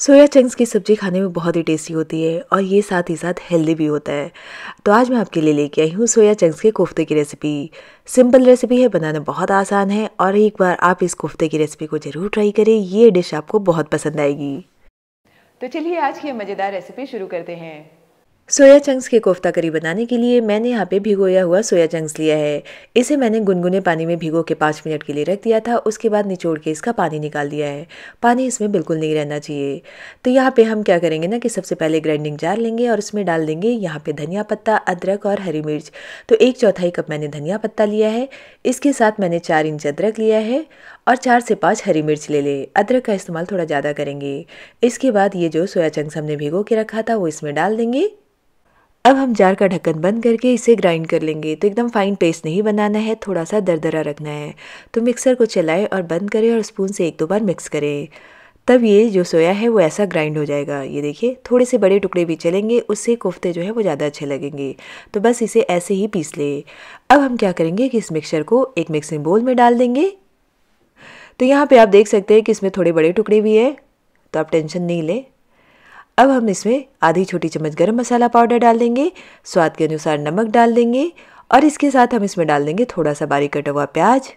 soya chunks की सब्ज़ी खाने में बहुत ही टेस्टी होती है और ये साथ ही साथ हेल्दी भी होता है तो आज मैं आपके लिए लेके आई हूँ सोया चंक्स के कोफ्ते की रेसिपी सिंपल रेसिपी है बनाना बहुत आसान है और एक बार आप इस कोफ्ते की रेसिपी को ज़रूर ट्राई करें ये डिश आपको बहुत पसंद आएगी तो चलिए आज की मज़ेदार रेसिपी शुरू करते हैं सोया चंक्स के कोफ्ता करी बनाने के लिए मैंने यहाँ पे भिगोया हुआ सोया चंक्स लिया है इसे मैंने गुनगुने पानी में भिगो के पाँच मिनट के लिए रख दिया था उसके बाद निचोड़ के इसका पानी निकाल दिया है पानी इसमें बिल्कुल नहीं रहना चाहिए तो यहाँ पे हम क्या करेंगे ना कि सबसे पहले ग्राइंडिंग जार लेंगे और उसमें डाल देंगे यहाँ पर धनिया पत्ता अदरक और हरी मिर्च तो एक चौथाई कप मैंने धनिया पत्ता लिया है इसके साथ मैंने चार इंच अदरक लिया है और चार से पाँच हरी मिर्च ले ले अदरक का इस्तेमाल थोड़ा ज़्यादा करेंगे इसके बाद ये जो सोया चंक्स हमने भिगो के रखा था वो इसमें डाल देंगे अब हम जार का ढक्कन बंद करके इसे ग्राइंड कर लेंगे तो एकदम फाइन पेस्ट नहीं बनाना है थोड़ा सा दरदरा रखना है तो मिक्सर को चलाएं और बंद करें और स्पून से एक दो बार मिक्स करें तब ये जो सोया है वो ऐसा ग्राइंड हो जाएगा ये देखिए थोड़े से बड़े टुकड़े भी चलेंगे उससे कोफ्ते जो है वो ज़्यादा अच्छे लगेंगे तो बस इसे ऐसे ही पीस ले अब हम क्या करेंगे कि इस मिक्सर को एक मिक्सिंग बोल में डाल देंगे तो यहाँ पर आप देख सकते हैं कि इसमें थोड़े बड़े टुकड़े भी हैं तो आप टेंशन नहीं लें अब हम इसमें आधी छोटी चम्मच गरम मसाला पाउडर डाल देंगे स्वाद के अनुसार नमक डाल देंगे और इसके साथ हम इसमें डाल देंगे थोड़ा सा बारीक कटा हुआ प्याज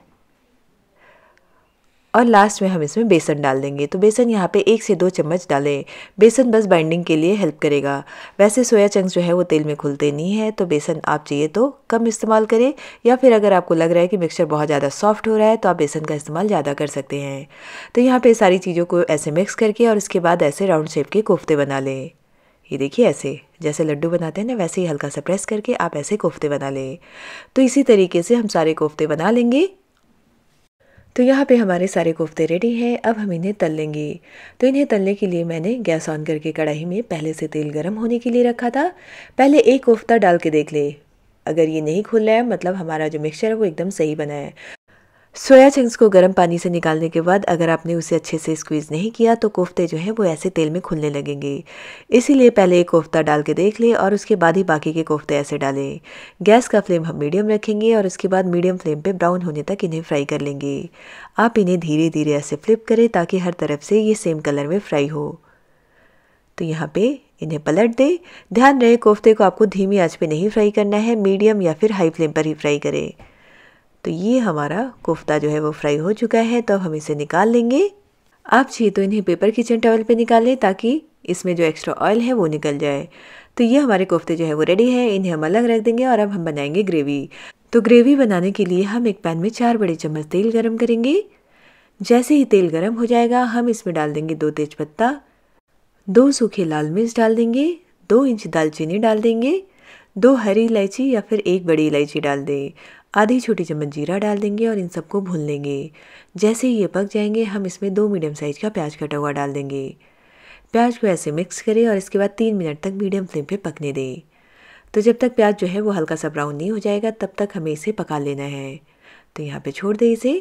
और लास्ट में हम इसमें बेसन डाल देंगे तो बेसन यहाँ पे एक से दो चम्मच डालें बेसन बस बाइंडिंग के लिए हेल्प करेगा वैसे सोया चंक्स जो है वो तेल में खुलते नहीं है तो बेसन आप चाहिए तो कम इस्तेमाल करें या फिर अगर आपको लग रहा है कि मिक्सचर बहुत ज़्यादा सॉफ्ट हो रहा है तो आप बेसन का इस्तेमाल ज़्यादा कर सकते हैं तो यहाँ पर सारी चीज़ों को ऐसे मिक्स करके और इसके बाद ऐसे राउंड शेप के कोफ्ते बना लें ये देखिए ऐसे जैसे लड्डू बनाते हैं ना वैसे ही हल्का सा प्रेस करके आप ऐसे कोफ्ते बना लें तो इसी तरीके से हम सारे कोफ्ते बना लेंगे तो यहाँ पे हमारे सारे कोफ्ते रेडी हैं अब हम इन्हें तल लेंगे तो इन्हें तलने के लिए मैंने गैस ऑन करके कढ़ाई में पहले से तेल गर्म होने के लिए रखा था पहले एक कोफ्ता डाल के देख ले अगर ये नहीं खुल रहा है मतलब हमारा जो मिक्सचर है वो एकदम सही बना है सोया चंक्स को गर्म पानी से निकालने के बाद अगर आपने उसे अच्छे से स्क्वीज़ नहीं किया तो कोफ्ते जो हैं वो ऐसे तेल में खुलने लगेंगे इसीलिए पहले एक कोफ्ता डाल के देख लें और उसके बाद ही बाकी के कोफ्ते ऐसे डालें गैस का फ्लेम हम मीडियम रखेंगे और उसके बाद मीडियम फ्लेम पे ब्राउन होने तक इन्हें फ्राई कर लेंगे आप इन्हें धीरे धीरे ऐसे फ्लिप करें ताकि हर तरफ से ये सेम कलर में फ्राई हो तो यहाँ पर इन्हें पलट दें ध्यान रहे कोफ्ते को आपको धीमी आँच पर नहीं फ्राई करना है मीडियम या फिर हाई फ्लेम पर ही फ्राई करें तो ये हमारा कोफ्ता जो है वो फ्राई हो चुका है तो हम इसे निकाल लेंगे आप चाहिए तो इन्हें पेपर किचन टॉवल पे निकालें ताकि इसमें जो एक्स्ट्रा ऑयल है वो निकल जाए तो ये हमारे कोफ्ते जो है वो रेडी है इन्हें हम अलग रख देंगे और अब हम बनाएंगे ग्रेवी तो ग्रेवी बनाने के लिए हम एक पैन में चार बड़े चम्मच तेल गर्म करेंगे जैसे ही तेल गर्म हो जाएगा हम इसमें डाल देंगे दो तेज पत्ता दो सूखे लाल मिर्च डाल देंगे दो इंच दालचीनी डाल देंगे दो हरी इलायची या फिर एक बड़ी इलायची डाल दें आधी छोटी चम्मच जीरा डाल देंगे और इन सबको भून लेंगे जैसे ही ये पक जाएंगे हम इसमें दो मीडियम साइज़ का प्याज कटा हुआ डाल देंगे प्याज को ऐसे मिक्स करें और इसके बाद तीन मिनट तक मीडियम फ्लेम पे पकने दें तो जब तक प्याज जो है वो हल्का सा ब्राउन नहीं हो जाएगा तब तक हमें इसे पका लेना है तो यहाँ पे छोड़ दें इसे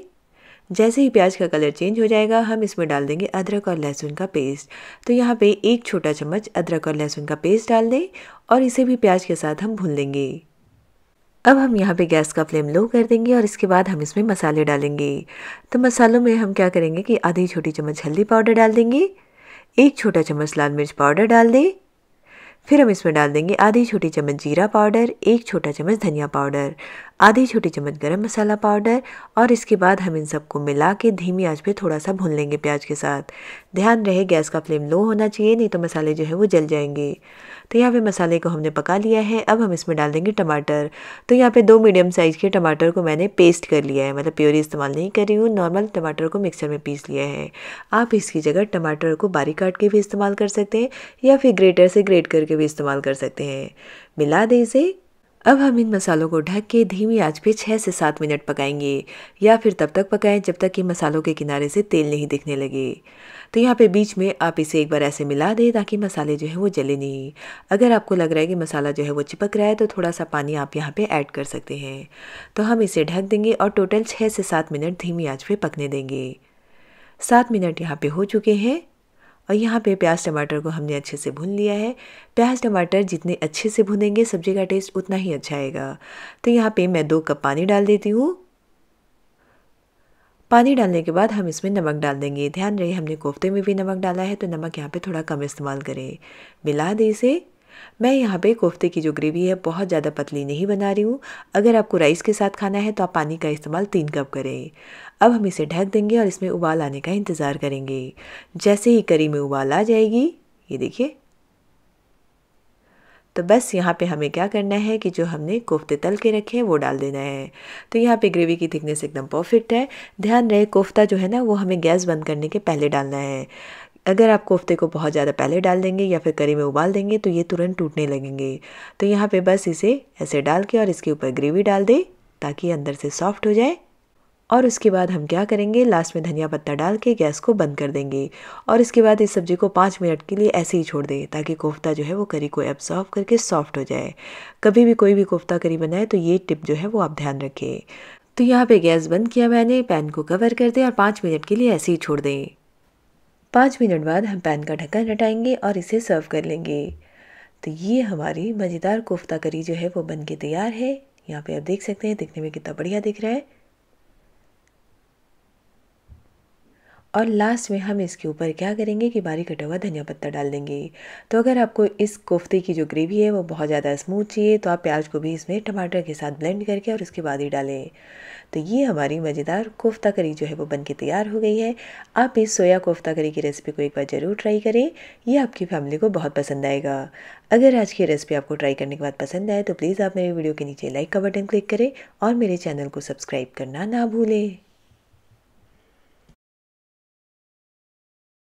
जैसे ही प्याज का कलर चेंज हो जाएगा हम इसमें डाल देंगे अदरक और लहसुन का पेस्ट तो यहाँ पे एक छोटा चम्मच अदरक और लहसुन का पेस्ट डाल दें और इसे भी प्याज के साथ हम भून लेंगे अब हम यहाँ पे गैस का फ्लेम लो कर देंगे और इसके बाद हम इसमें मसाले डालेंगे तो मसालों में हम क्या करेंगे कि आधी छोटी चम्मच हल्दी पाउडर डाल देंगे एक छोटा चम्मच लाल मिर्च पाउडर डाल दें फिर हम इसमें डाल देंगे आधी छोटी चम्मच जीरा पाउडर एक छोटा चम्मच धनिया पाउडर आधी छोटी चम्मच गरम मसाला पाउडर और इसके बाद हम इन सबको मिला के धीमी आंच पे थोड़ा सा भून लेंगे प्याज के साथ ध्यान रहे गैस का फ्लेम लो होना चाहिए नहीं तो मसाले जो है वो जल जाएंगे तो यहाँ पे मसाले को हमने पका लिया है अब हम इसमें डाल देंगे टमाटर तो यहाँ पे दो मीडियम साइज़ के टमाटर को मैंने पेस्ट कर लिया है मतलब प्योरी इस्तेमाल नहीं कर रही हूँ नॉर्मल टमाटर को मिक्सर में पीस लिया है आप इसकी जगह टमाटर को बारीक काट के भी इस्तेमाल कर सकते हैं या फिर ग्रेटर से ग्रेट करके भी इस्तेमाल कर सकते हैं मिला दें इसे अब हम इन मसालों को ढक के धीमी आंच पे छः से सात मिनट पकाएंगे या फिर तब तक पकाएं जब तक कि मसालों के किनारे से तेल नहीं दिखने लगे तो यहाँ पे बीच में आप इसे एक बार ऐसे मिला दें ताकि मसाले जो है वो जले नहीं अगर आपको लग रहा है कि मसाला जो है वो चिपक रहा है तो थोड़ा सा पानी आप यहाँ पे ऐड कर सकते हैं तो हम इसे ढक देंगे और टोटल छः से सात मिनट धीमी आँच पर पकने देंगे सात मिनट यहाँ पर हो चुके हैं और यहाँ पे प्याज टमाटर को हमने अच्छे से भून लिया है प्याज टमाटर जितने अच्छे से भुनेंगे सब्ज़ी का टेस्ट उतना ही अच्छा आएगा तो यहाँ पे मैं दो कप पानी डाल देती हूँ पानी डालने के बाद हम इसमें नमक डाल देंगे ध्यान रहे हमने कोफ्ते में भी नमक डाला है तो नमक यहाँ पे थोड़ा कम इस्तेमाल करें मिला दें इसे मैं यहाँ पे कोफ्ते की जो ग्रेवी है बहुत ज़्यादा पतली नहीं बना रही हूँ अगर आपको राइस के साथ खाना है तो आप पानी का इस्तेमाल तीन कप करें अब हम इसे ढक देंगे और इसमें उबाल आने का इंतज़ार करेंगे जैसे ही करी में उबाल आ जाएगी ये देखिए तो बस यहाँ पे हमें क्या करना है कि जो हमने कोफ्ते तल के रखे हैं वो डाल देना है तो यहाँ पे ग्रेवी की थिकनेस एकदम परफेक्ट है ध्यान रहे कोफ्ता जो है ना वो हमें गैस बंद करने के पहले डालना है अगर आप कोफ्ते को बहुत ज़्यादा पहले डाल देंगे या फिर करी में उबाल देंगे तो ये तुरंत टूटने लगेंगे तो यहाँ पे बस इसे ऐसे डाल के और इसके ऊपर ग्रेवी डाल दें ताकि अंदर से सॉफ्ट हो जाए और उसके बाद हम क्या करेंगे लास्ट में धनिया पत्ता डाल के गैस को बंद कर देंगे और इसके बाद इस सब्ज़ी को पाँच मिनट के लिए ऐसे ही छोड़ दें ताकि कोफ्ता जो है वो करी को एब्सॉर्व करके सॉफ्ट हो जाए कभी भी कोई भी कोफ्ता करी बनाए तो ये टिप जो है वो आप ध्यान रखें तो यहाँ पे गैस बंद किया मैंने पैन को कवर कर दें और पाँच मिनट के लिए ऐसे ही छोड़ दें पाँच मिनट बाद हम पैन का ढक्कन हटाएंगे और इसे सर्व कर लेंगे तो ये हमारी मज़ेदार कोफ्ता करी जो है वो बन के तैयार है यहाँ पे आप देख सकते हैं दिखने में कितना बढ़िया दिख रहा है और लास्ट में हम इसके ऊपर क्या करेंगे कि बारीक कटा हुआ धनिया पत्ता डाल देंगे तो अगर आपको इस कोफ्ते की जो ग्रेवी है वो बहुत ज़्यादा स्मूथ चाहिए तो आप प्याज को भी इसमें टमाटर के साथ ब्लेंड करके और उसके बाद ही डालें तो ये हमारी मज़ेदार कोफ्ता करी जो है वो बन के तैयार हो गई है आप इस सोया कोफ्ता करी की रेसिपी को एक बार ज़रूर ट्राई करें ये आपकी फैमिली को बहुत पसंद आएगा अगर आज की रेसिपी आपको ट्राई करने के बाद पसंद आए तो प्लीज़ आप मेरे वीडियो के नीचे लाइक का बटन क्लिक करें और मेरे चैनल को सब्सक्राइब करना ना भूलें